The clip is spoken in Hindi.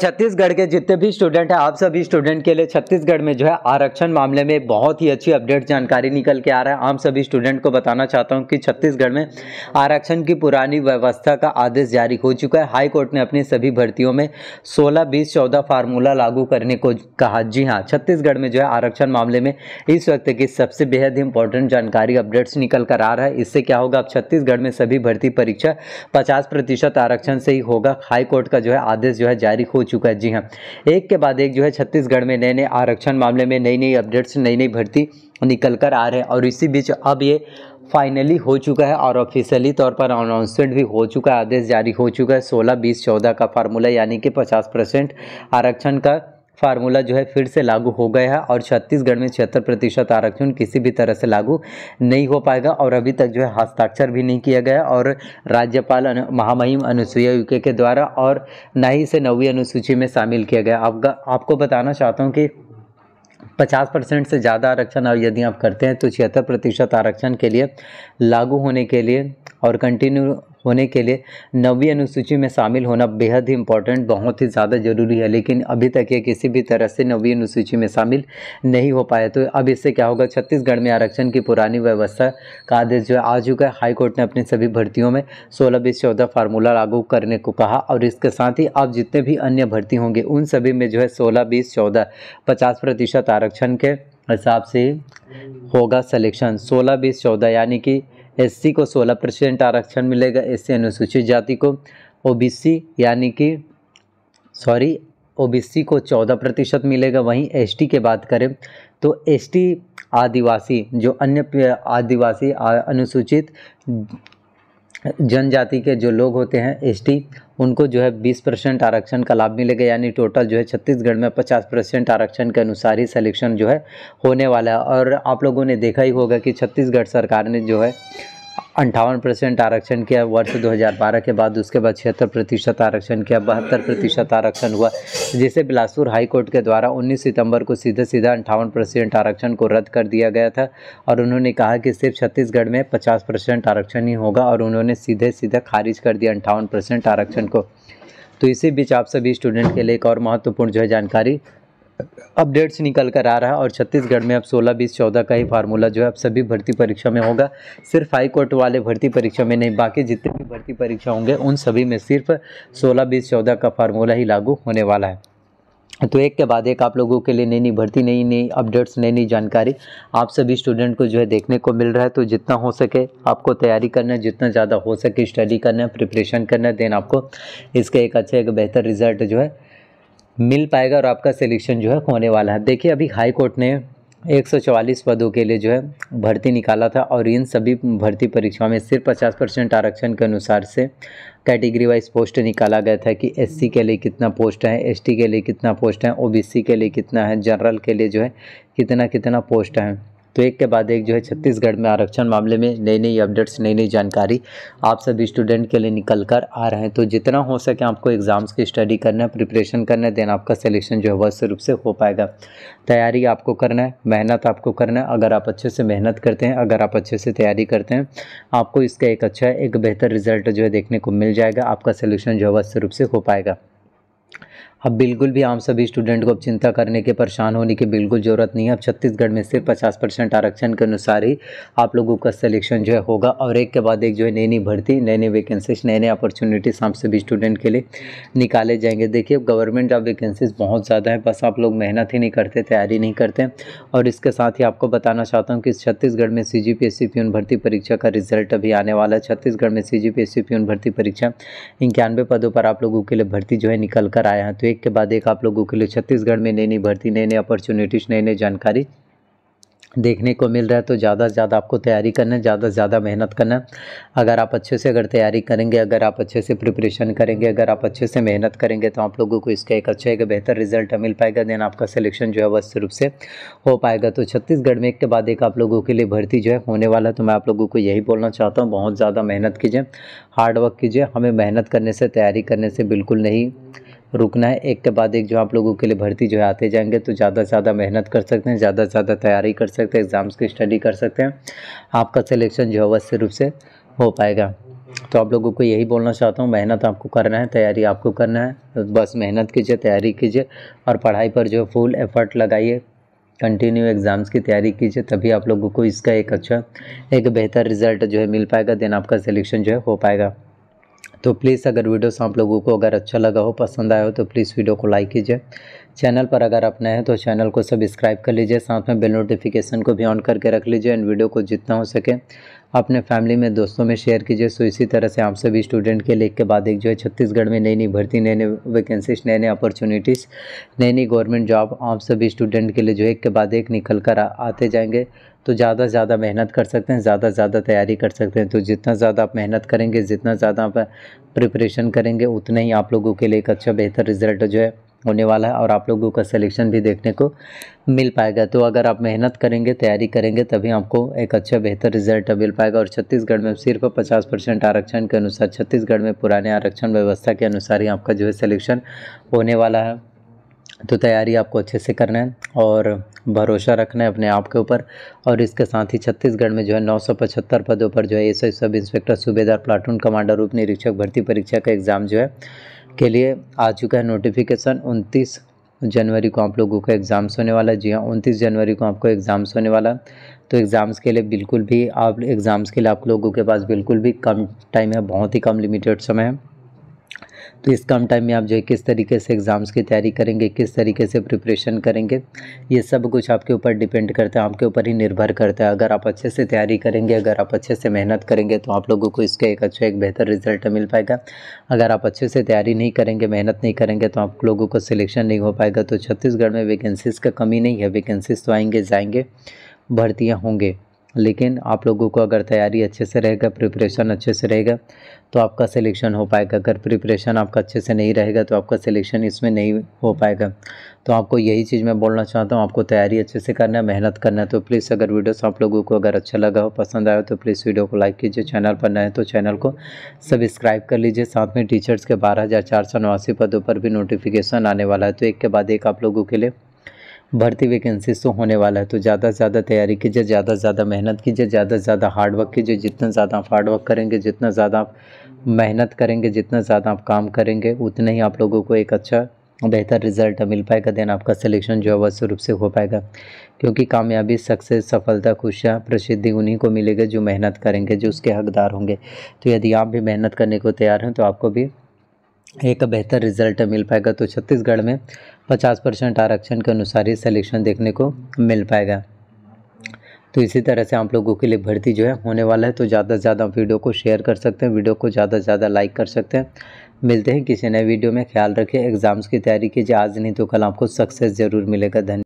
छत्तीसगढ़ के जितने भी स्टूडेंट हैं आप सभी स्टूडेंट के लिए छत्तीसगढ़ में जो है आरक्षण मामले में बहुत ही अच्छी अपडेट जानकारी निकल के आ रहा है आप सभी स्टूडेंट को बताना चाहता हूं कि छत्तीसगढ़ में आरक्षण की पुरानी व्यवस्था का आदेश जारी हो चुका है हाई कोर्ट ने अपनी सभी भर्तियों में सोलह बीस चौदह फार्मूला लागू करने को कहा जी हाँ छत्तीसगढ़ में जो है आरक्षण मामले में इस वक्त की सबसे बेहद इंपॉर्टेंट जानकारी अपडेट्स निकल कर आ रहा है इससे क्या होगा अब छत्तीसगढ़ में सभी भर्ती परीक्षा पचास आरक्षण से ही होगा हाईकोर्ट का जो है आदेश जो है जारी हो चुका है जी हाँ एक के बाद एक जो है छत्तीसगढ़ में नए नए आरक्षण मामले में नई नई अपडेट्स नई नई भर्ती निकल कर आ रहे हैं और इसी बीच अब ये फाइनली हो चुका है और ऑफिशियली तौर पर अनाउंसमेंट भी हो चुका है आदेश जारी हो चुका है सोलह बीस चौदह का फार्मूला यानी कि पचास परसेंट आरक्षण का फार्मूला जो है फिर से लागू हो गया है और छत्तीसगढ़ में छिहत्तर प्रतिशत आरक्षण किसी भी तरह से लागू नहीं हो पाएगा और अभी तक जो है हस्ताक्षर भी नहीं किया गया और राज्यपाल महामहिम अनुसुईया यूके के द्वारा और ना ही इसे नौवीं अनुसूची में शामिल किया गया आप, आपको बताना चाहता हूँ कि पचास परसेंट से ज़्यादा आरक्षण और यदि आप करते हैं तो छिहत्तर प्रतिशत आरक्षण के लिए लागू होने के लिए और कंटिन्यू होने के लिए नवी अनुसूची में शामिल होना बेहद ही इंपॉर्टेंट बहुत ही ज़्यादा ज़रूरी है लेकिन अभी तक ये किसी भी तरह से नवी अनुसूची में शामिल नहीं हो पाया तो अब इससे क्या होगा छत्तीसगढ़ में आरक्षण की पुरानी व्यवस्था का आदेश जो है आ चुका है हाईकोर्ट ने अपनी सभी भर्तियों में सोलह बीस चौदह फार्मूला लागू करने को कहा और इसके साथ ही अब जितने भी अन्य भर्ती होंगे उन सभी में जो है सोलह बीस चौदह पचास प्रतिशत आरक्षण के हिसाब से होगा सिलेक्शन सोलह बीस चौदह यानी कि एससी को 16 परसेंट आरक्षण मिलेगा एससी अनुसूचित जाति को ओबीसी यानी कि सॉरी ओबीसी को 14 प्रतिशत मिलेगा वहीं एसटी के बात करें तो एसटी आदिवासी जो अन्य आदिवासी अनुसूचित जनजाति के जो लोग होते हैं एसटी उनको जो है बीस परसेंट आरक्षण का लाभ मिलेगा यानी टोटल जो है छत्तीसगढ़ में पचास परसेंट आरक्षण के अनुसार ही सिलेक्शन जो है होने वाला है और आप लोगों ने देखा ही होगा कि छत्तीसगढ़ सरकार ने जो है अंठावन परसेंट आरक्षण किया वर्ष 2012 के बाद उसके बाद छिहत्तर प्रतिशत आरक्षण किया बहत्तर प्रतिशत आरक्षण हुआ जिसे बिलासपुर हाई कोर्ट के द्वारा 19 सितंबर को सीधे सीधा अंठावन परसेंट आरक्षण को रद्द कर दिया गया था और उन्होंने कहा कि सिर्फ छत्तीसगढ़ में 50 परसेंट आरक्षण ही होगा और उन्होंने सीधे सीधा खारिज कर दिया अंठावन आरक्षण को तो इसी बीच आप सभी स्टूडेंट के लिए एक और महत्वपूर्ण जो है जानकारी अपडेट्स निकल कर आ रहा है और छत्तीसगढ़ में अब 16 बीस चौदह का ही फार्मूला जो है अब सभी भर्ती परीक्षा में होगा सिर्फ हाई कोर्ट वाले भर्ती परीक्षा में नहीं बाकी जितने भी भर्ती परीक्षा होंगे उन सभी में सिर्फ 16 बीस चौदह का फार्मूला ही लागू होने वाला है तो एक के बाद एक आप लोगों के लिए नई नई भर्ती नई नई अपडेट्स नई नई जानकारी आप सभी स्टूडेंट को जो है देखने को मिल रहा है तो जितना हो सके आपको तैयारी करना है जितना ज़्यादा हो सके स्टडी करना है प्रिपरेशन करना है देन आपको इसके एक अच्छे एक बेहतर रिजल्ट जो है मिल पाएगा और आपका सिलेक्शन जो है होने वाला है देखिए अभी हाई कोर्ट ने 144 पदों के लिए जो है भर्ती निकाला था और इन सभी भर्ती परीक्षाओं में सिर्फ 50 परसेंट आरक्षण के अनुसार से कैटेगरी वाइज पोस्ट निकाला गया था कि एससी के लिए कितना पोस्ट है एसटी के लिए कितना पोस्ट है ओबीसी के लिए कितना है जनरल के लिए जो है कितना कितना पोस्ट है तो एक के बाद एक जो है छत्तीसगढ़ में आरक्षण मामले में नई नई अपडेट्स नई नई जानकारी आप सभी स्टूडेंट के लिए निकल कर आ रहे हैं तो जितना हो सके आपको एग्ज़ाम्स की स्टडी करना है प्रिपरेशन करना है देन आपका सिलेक्शन जो है वस्त रूप से हो पाएगा तैयारी आपको करना है मेहनत आपको करना है अगर आप अच्छे से मेहनत करते हैं अगर आप अच्छे से तैयारी करते हैं आपको इसका एक अच्छा एक बेहतर रिजल्ट जो है देखने को मिल जाएगा आपका सोल्यूशन जो है वस्त रूप से हो पाएगा अब बिल्कुल भी आम सभी स्टूडेंट को अब चिंता करने के परेशान होने की बिल्कुल ज़रूरत नहीं है अब छत्तीसगढ़ में सिर्फ पचास परसेंट आरक्षण के अनुसार ही आप लोगों का सिलेक्शन जो है होगा और एक के बाद एक जो है नई नई भर्ती नए नई वैकेंसीज नए नए अपॉर्चुनिटीज़ आम सभी स्टूडेंट के लिए निकाले जाएंगे देखिए गवर्नमेंट जॉब वैकेंसीज बहुत ज़्यादा है बस आप लोग मेहनत ही नहीं करते तैयारी नहीं करते और इसके साथ ही आपको बताना चाहता हूँ कि छत्तीसगढ़ में C G P S C P भर्ती परीक्षा का रिजल्ट अभी आने वाला है छत्तीसगढ़ में C G P S C P भर्ती परीक्षा इक्यानवे पदों पर आप लोगों के लिए भर्ती जो है निकल कर आया है तो एक के बाद एक आप लोगों के लिए छत्तीसगढ़ में नई नई भर्ती नई नई अपॉर्चुनिटीज़ नई नई जानकारी देखने को मिल रहा है तो ज़्यादा से ज़्यादा आपको तैयारी करना है ज़्यादा से ज़्यादा मेहनत करना अगर आप अच्छे से अगर तैयारी करेंगे अगर आप अच्छे से प्रिपरेशन करेंगे अगर आप अच्छे से मेहनत करेंगे तो आप लोगों को इसका एक अच्छा एक बेहतर रिजल्ट मिल पाएगा देन आपका सिलेक्शन जो है वह रूप से हो पाएगा तो छत्तीसगढ़ में एक के बाद एक आप लोगों के लिए भर्ती जो है होने वाला है तो मैं आप लोगों को यही बोलना चाहता हूँ बहुत ज़्यादा मेहनत कीजिए हार्डवर्क कीजिए हमें मेहनत करने से तैयारी करने से बिल्कुल नहीं रुकना है एक के बाद एक जो आप लोगों के लिए भर्ती जो है आते जाएंगे तो ज़्यादा से ज़्यादा मेहनत कर सकते हैं ज़्यादा से ज़्यादा तैयारी कर सकते हैं एग्ज़ाम्स की स्टडी कर सकते हैं आपका सिलेक्शन जो है अवश्य रूप से हो पाएगा तो आप लोगों को यही बोलना चाहता हूँ मेहनत आपको करना है तैयारी आपको करना है तो बस मेहनत कीजिए तैयारी कीजिए और पढ़ाई पर जो फुल एफर्ट लगाइए कंटिन्यू एग्ज़ाम्स की तैयारी कीजिए तभी आप लोगों को इसका एक अच्छा एक बेहतर रिज़ल्ट जो है मिल पाएगा देन आपका सिलेक्शन जो है हो पाएगा तो प्लीज़ अगर से आप लोगों को अगर अच्छा लगा हो पसंद आया हो तो प्लीज़ वीडियो को लाइक कीजिए चैनल पर अगर आप नए हैं तो चैनल को सब्सक्राइब कर लीजिए साथ में बेल नोटिफिकेशन को भी ऑन करके रख लीजिए एंड वीडियो को जितना हो सके अपने फैमिली में दोस्तों में शेयर कीजिए सो इसी तरह से आप सभी स्टूडेंट के लिए के बाद एक जो है छत्तीसगढ़ में नई नई भर्ती नए नई वैकेंसीज नए नए अपॉर्चुनिटीज़ नई नई गवर्नमेंट जॉब आप सभी स्टूडेंट के लिए जो है एक के बाद एक निकल कर आते जाएंगे तो ज़्यादा से ज़्यादा मेहनत कर सकते हैं ज़्यादा से ज़्यादा तैयारी कर सकते हैं तो जितना ज़्यादा आप मेहनत करेंगे जितना ज़्यादा आप प्रिपरेशन करेंगे उतना ही आप लोगों के लिए एक अच्छा बेहतर रिजल्ट जो है होने वाला है और आप लोगों का सिलेक्शन भी देखने को मिल पाएगा तो अगर आप मेहनत करेंगे तैयारी करेंगे तभी आपको एक अच्छा बेहतर रिजल्ट मिल पाएगा और छत्तीसगढ़ में सिर्फ पचास परसेंट आरक्षण के अनुसार छत्तीसगढ़ में पुराने आरक्षण व्यवस्था के अनुसार ही आपका जो है सिलेक्शन होने वाला है तो तैयारी आपको अच्छे से करना है और भरोसा रखना है अपने आप के ऊपर और इसके साथ ही छत्तीसगढ़ में जो है नौ सौ पचहत्तर पदों पर जो है एस सब इंस्पेक्टर सूबेदार प्लाटून कमांडर उप निरीक्षक भर्ती परीक्षा का एग्ज़ाम जो है के लिए आ चुका है नोटिफिकेशन उनतीस जनवरी को आप लोगों का एग्ज़ाम्स होने वाला है जी हाँ उनतीस जनवरी को आपको एग्ज़ाम्स होने वाला तो एग्ज़ाम्स के लिए बिल्कुल भी आप एग्ज़ाम्स के लिए आप लोगों के पास बिल्कुल भी कम टाइम है बहुत ही कम लिमिटेड समय है तो इस कम टाइम में आप जो है किस तरीके से एग्ज़ाम्स की तैयारी करेंगे किस तरीके से प्रिपरेशन करेंगे ये सब कुछ आपके ऊपर डिपेंड करता है आपके ऊपर ही निर्भर करता है अगर आप अच्छे से तैयारी करेंगे अगर आप अच्छे से मेहनत करेंगे तो आप लोगों को इसका एक अच्छा एक बेहतर रिजल्ट मिल पाएगा अगर आप अच्छे से तैयारी नहीं करेंगे मेहनत नहीं करेंगे तो आप लोगों को सिलेक्शन नहीं हो पाएगा तो छत्तीसगढ़ में वैकेंसीज़ का कमी नहीं है वैकेंसीज़ तो आएंगे जाएंगे भर्तियाँ होंगे लेकिन आप लोगों को अगर तैयारी अच्छे से रहेगा प्रिपरेशन अच्छे से रहेगा तो आपका सिलेक्शन हो पाएगा अगर प्रिपरेशन आपका अच्छे से नहीं रहेगा तो आपका सिलेक्शन इसमें नहीं हो पाएगा तो आपको यही चीज़ मैं बोलना चाहता हूँ आपको तैयारी अच्छे से करना है मेहनत करना है तो प्लीज़ अगर वीडियोस आप लोगों को अगर अच्छा लगा हो पसंद आया हो तो प्लीज़ वीडियो को लाइक कीजिए चैनल पर नए तो चैनल को सब्सक्राइब कर लीजिए साथ में टीचर्स के बारह पदों पर भी नोटिफिकेशन आने वाला है तो एक के बाद एक आप लोगों के लिए भर्ती वैकेंसी तो होने वाला है तो ज़्यादा से ज़्यादा तैयारी कीजिए ज़्यादा से ज़्यादा मेहनत कीजिए ज़्यादा से ज़्यादा हार्डवर्क कीजिए जितना ज़्यादा आप हार्डवर्क करेंगे जितना ज़्यादा आप मेहनत करेंगे जितना ज़्यादा आप काम करेंगे उतना ही आप लोगों को एक अच्छा बेहतर रिजल्ट मिल पाएगा देन आपका सिलेक्शन जो है वह स्वरूप से हो पाएगा क्योंकि कामयाबी सक्सेस सफलता खुशियाँ प्रसिद्धि उन्हीं को मिलेगा जो मेहनत करेंगे जो उसके हकदार होंगे तो यदि आप भी मेहनत करने को तैयार हैं तो आपको भी एक बेहतर रिजल्ट मिल पाएगा तो छत्तीसगढ़ में 50 परसेंट आरक्षण के अनुसार ही सिलेक्शन देखने को मिल पाएगा तो इसी तरह से आप लोगों के लिए भर्ती जो है होने वाला है तो ज़्यादा से ज़्यादा वीडियो को शेयर कर सकते हैं वीडियो को ज़्यादा से ज़्यादा लाइक कर सकते हैं मिलते हैं किसी नए वीडियो में ख्याल रखें एग्ज़ाम्स की तैयारी कीजिए आज नहीं तो कल आपको सक्सेस ज़रूर मिलेगा धन्यवाद